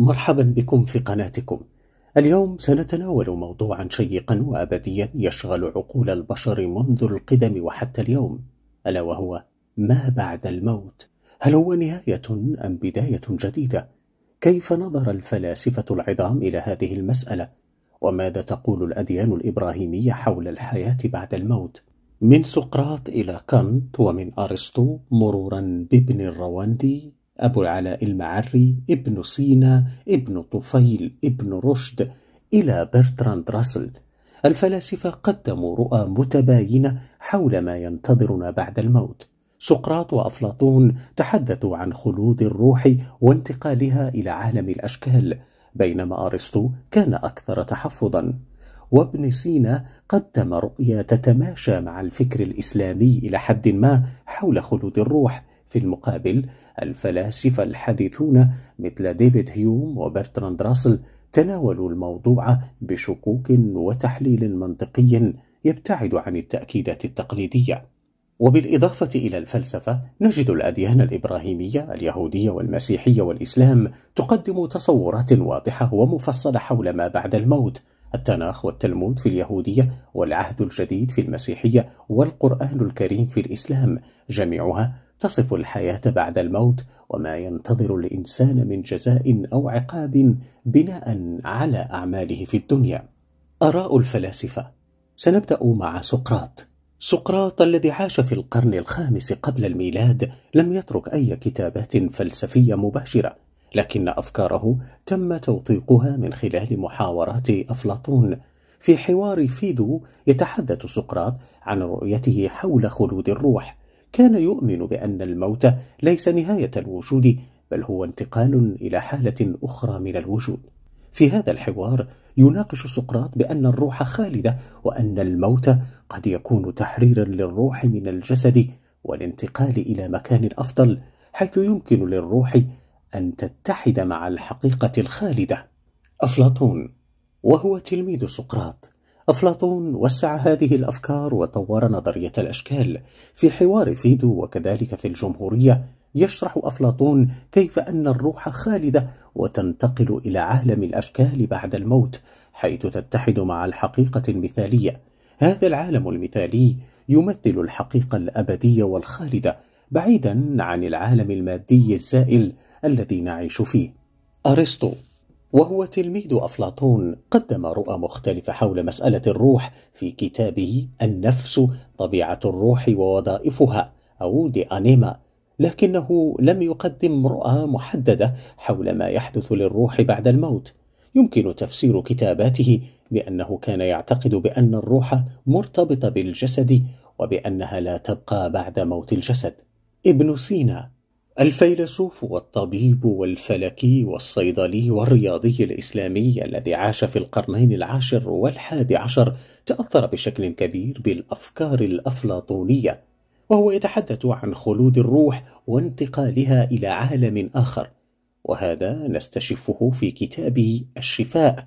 مرحبا بكم في قناتكم. اليوم سنتناول موضوعا شيقا وابديا يشغل عقول البشر منذ القدم وحتى اليوم، الا وهو ما بعد الموت. هل هو نهايه ام بدايه جديده؟ كيف نظر الفلاسفه العظام الى هذه المساله؟ وماذا تقول الاديان الابراهيميه حول الحياه بعد الموت؟ من سقراط الى كانت ومن ارسطو مرورا بابن الرواندي أبو العلاء المعري ابن سينا ابن طفيل ابن رشد إلى برتراند راسل الفلاسفة قدموا رؤى متباينة حول ما ينتظرنا بعد الموت سقراط وأفلاطون تحدثوا عن خلود الروح وانتقالها إلى عالم الأشكال بينما أرسطو كان أكثر تحفظا وابن سينا قدم رؤيا تتماشى مع الفكر الإسلامي إلى حد ما حول خلود الروح في المقابل الفلاسفة الحديثون مثل ديفيد هيوم وبرتراند راسل تناولوا الموضوع بشكوك وتحليل منطقي يبتعد عن التأكيدات التقليدية وبالإضافة إلى الفلسفة نجد الأديان الإبراهيمية اليهودية والمسيحية والإسلام تقدم تصورات واضحة ومفصلة حول ما بعد الموت التناخ والتلمود في اليهودية والعهد الجديد في المسيحية والقرآن الكريم في الإسلام جميعها تصف الحياة بعد الموت وما ينتظر الإنسان من جزاء أو عقاب بناء على أعماله في الدنيا آراء الفلاسفة سنبدأ مع سقراط سقراط الذي عاش في القرن الخامس قبل الميلاد لم يترك أي كتابات فلسفية مباشرة لكن أفكاره تم توثيقها من خلال محاورات أفلاطون في حوار فيدو يتحدث سقراط عن رؤيته حول خلود الروح كان يؤمن بأن الموت ليس نهاية الوجود بل هو انتقال إلى حالة أخرى من الوجود في هذا الحوار يناقش سقراط بأن الروح خالدة وأن الموت قد يكون تحريرا للروح من الجسد والانتقال إلى مكان أفضل حيث يمكن للروح أن تتحد مع الحقيقة الخالدة أفلاطون وهو تلميذ سقراط أفلاطون وسع هذه الأفكار وطور نظرية الأشكال في حوار فيدو وكذلك في الجمهورية يشرح أفلاطون كيف أن الروح خالدة وتنتقل إلى عالم الأشكال بعد الموت حيث تتحد مع الحقيقة المثالية هذا العالم المثالي يمثل الحقيقة الأبدية والخالدة بعيدا عن العالم المادي الزائل الذي نعيش فيه أرسطو وهو تلميذ أفلاطون قدم رؤى مختلفة حول مسألة الروح في كتابه النفس طبيعة الروح ووظائفها أو دي أنيما لكنه لم يقدم رؤى محددة حول ما يحدث للروح بعد الموت يمكن تفسير كتاباته بأنه كان يعتقد بأن الروح مرتبطة بالجسد وبأنها لا تبقى بعد موت الجسد ابن سينا الفيلسوف والطبيب والفلكي والصيدلي والرياضي الإسلامي الذي عاش في القرنين العاشر والحادي عشر تأثر بشكل كبير بالأفكار الأفلاطونية وهو يتحدث عن خلود الروح وانتقالها إلى عالم آخر وهذا نستشفه في كتابه الشفاء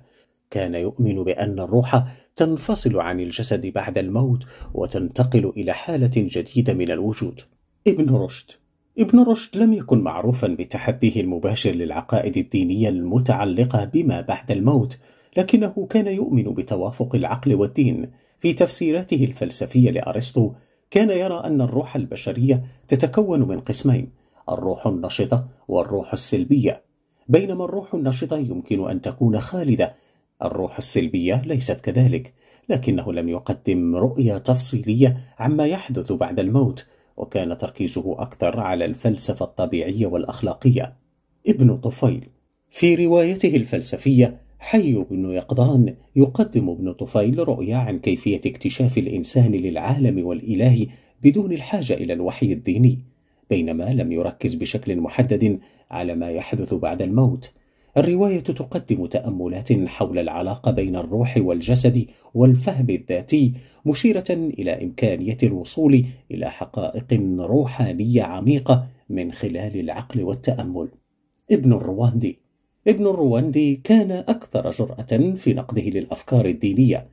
كان يؤمن بأن الروح تنفصل عن الجسد بعد الموت وتنتقل إلى حالة جديدة من الوجود ابن رشد ابن رشد لم يكن معروفا بتحديه المباشر للعقائد الدينية المتعلقة بما بعد الموت، لكنه كان يؤمن بتوافق العقل والدين. في تفسيراته الفلسفية لأرسطو، كان يرى أن الروح البشرية تتكون من قسمين: الروح النشطة والروح السلبية، بينما الروح النشطة يمكن أن تكون خالدة، الروح السلبية ليست كذلك، لكنه لم يقدم رؤية تفصيلية عما يحدث بعد الموت، وكان تركيزه أكثر على الفلسفة الطبيعية والأخلاقية ابن طفيل في روايته الفلسفية حي بن يقظان يقدم ابن طفيل رؤية عن كيفية اكتشاف الإنسان للعالم والإله بدون الحاجة إلى الوحي الديني بينما لم يركز بشكل محدد على ما يحدث بعد الموت الرواية تقدم تأملات حول العلاقة بين الروح والجسد والفهم الذاتي مشيرة إلى إمكانية الوصول إلى حقائق روحانية عميقة من خلال العقل والتأمل ابن الرواندي ابن الرواندي كان أكثر جرأة في نقده للأفكار الدينية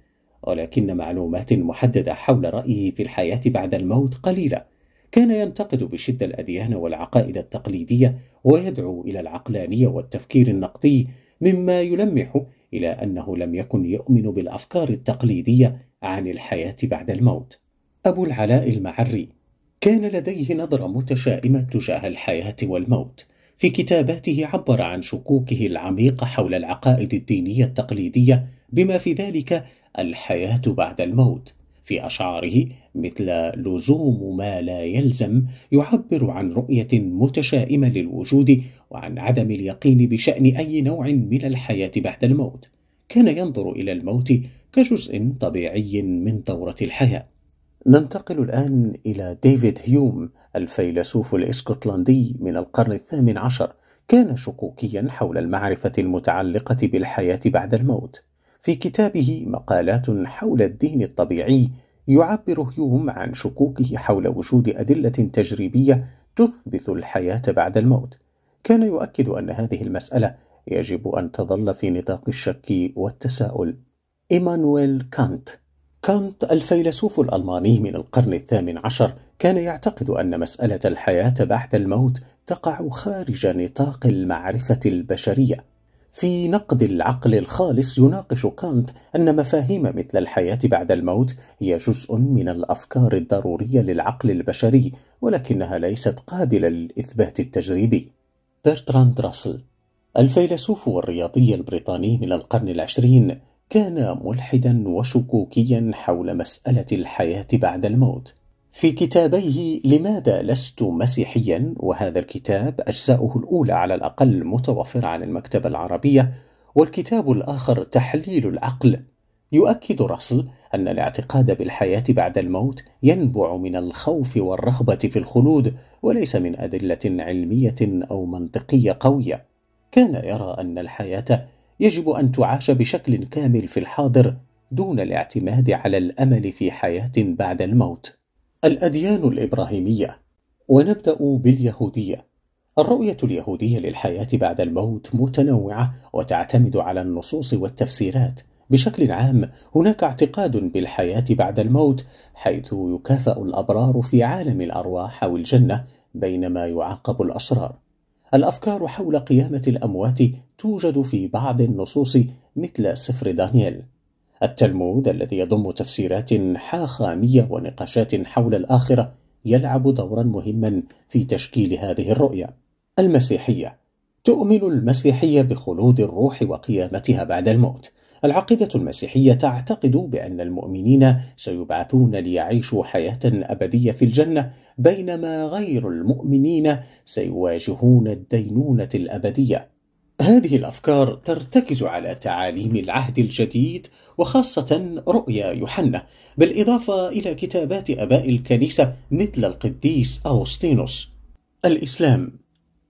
ولكن معلومات محددة حول رأيه في الحياة بعد الموت قليلة كان ينتقد بشدة الأديان والعقائد التقليدية ويدعو إلى العقلانية والتفكير النقدي مما يلمح إلى أنه لم يكن يؤمن بالأفكار التقليدية عن الحياة بعد الموت أبو العلاء المعري كان لديه نظرة متشائمة تجاه الحياة والموت في كتاباته عبر عن شكوكه العميقة حول العقائد الدينية التقليدية بما في ذلك الحياة بعد الموت في أشعاره مثل لزوم ما لا يلزم يعبر عن رؤية متشائمة للوجود وعن عدم اليقين بشأن أي نوع من الحياة بعد الموت كان ينظر إلى الموت كجزء طبيعي من دورة الحياة ننتقل الآن إلى ديفيد هيوم الفيلسوف الإسكتلندي من القرن الثامن عشر كان شكوكيا حول المعرفة المتعلقة بالحياة بعد الموت في كتابه مقالات حول الدين الطبيعي يعبر هيوم عن شكوكه حول وجود أدلة تجريبية تثبت الحياة بعد الموت كان يؤكد أن هذه المسألة يجب أن تظل في نطاق الشك والتساؤل إيمانويل كانت كانت الفيلسوف الألماني من القرن الثامن عشر كان يعتقد أن مسألة الحياة بعد الموت تقع خارج نطاق المعرفة البشرية في نقد العقل الخالص يناقش كانت أن مفاهيم مثل الحياة بعد الموت هي جزء من الأفكار الضرورية للعقل البشري ولكنها ليست قابلة للإثبات التجريبي برتراند راسل الفيلسوف والرياضي البريطاني من القرن العشرين كان ملحدا وشكوكيا حول مسألة الحياة بعد الموت في كتابيه لماذا لست مسيحيا وهذا الكتاب أجزاؤه الأولى على الأقل متوفرة عن المكتبة العربية والكتاب الآخر تحليل العقل يؤكد رسل أن الاعتقاد بالحياة بعد الموت ينبع من الخوف والرهبة في الخلود وليس من أدلة علمية أو منطقية قوية كان يرى أن الحياة يجب أن تعاش بشكل كامل في الحاضر دون الاعتماد على الأمل في حياة بعد الموت الأديان الإبراهيمية ونبدأ باليهودية الرؤية اليهودية للحياة بعد الموت متنوعة وتعتمد على النصوص والتفسيرات بشكل عام هناك اعتقاد بالحياة بعد الموت حيث يكافأ الأبرار في عالم الأرواح أو الجنة بينما يعاقب الأشرار الأفكار حول قيامة الأموات توجد في بعض النصوص مثل سفر دانيال التلمود الذي يضم تفسيرات حاخامية ونقاشات حول الآخرة يلعب دورا مهما في تشكيل هذه الرؤية المسيحية تؤمن المسيحية بخلود الروح وقيامتها بعد الموت العقيدة المسيحية تعتقد بأن المؤمنين سيبعثون ليعيشوا حياة أبدية في الجنة بينما غير المؤمنين سيواجهون الدينونة الأبدية هذه الأفكار ترتكز على تعاليم العهد الجديد وخاصة رؤيا يوحنا بالإضافة إلى كتابات أباء الكنيسة مثل القديس أوسطينوس الإسلام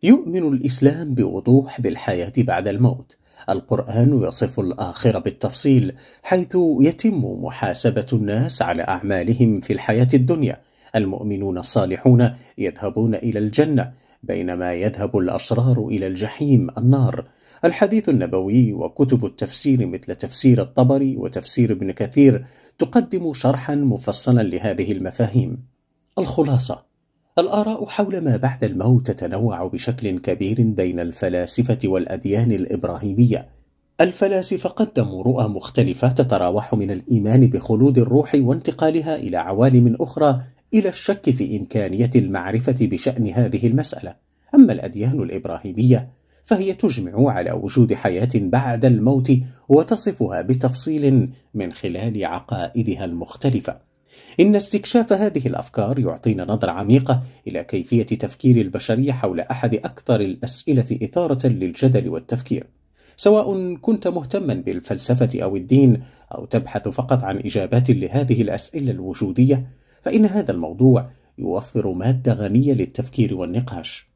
يؤمن الإسلام بوضوح بالحياة بعد الموت القرآن يصف الآخرة بالتفصيل حيث يتم محاسبة الناس على أعمالهم في الحياة الدنيا المؤمنون الصالحون يذهبون إلى الجنة بينما يذهب الأشرار إلى الجحيم النار الحديث النبوي وكتب التفسير مثل تفسير الطبري وتفسير ابن كثير تقدم شرحا مفصلا لهذه المفاهيم الخلاصه الآراء حول ما بعد الموت تتنوع بشكل كبير بين الفلاسفة والأديان الإبراهيمية. الفلاسفة قدموا رؤى مختلفة تتراوح من الإيمان بخلود الروح وانتقالها إلى عوالم أخرى إلى الشك في إمكانية المعرفة بشأن هذه المسألة أما الأديان الإبراهيمية فهي تجمع على وجود حياة بعد الموت وتصفها بتفصيل من خلال عقائدها المختلفة. إن استكشاف هذه الأفكار يعطينا نظرة عميقة إلى كيفية تفكير البشرية حول أحد أكثر الأسئلة إثارة للجدل والتفكير. سواء كنت مهتما بالفلسفة أو الدين أو تبحث فقط عن إجابات لهذه الأسئلة الوجودية فإن هذا الموضوع يوفر مادة غنية للتفكير والنقاش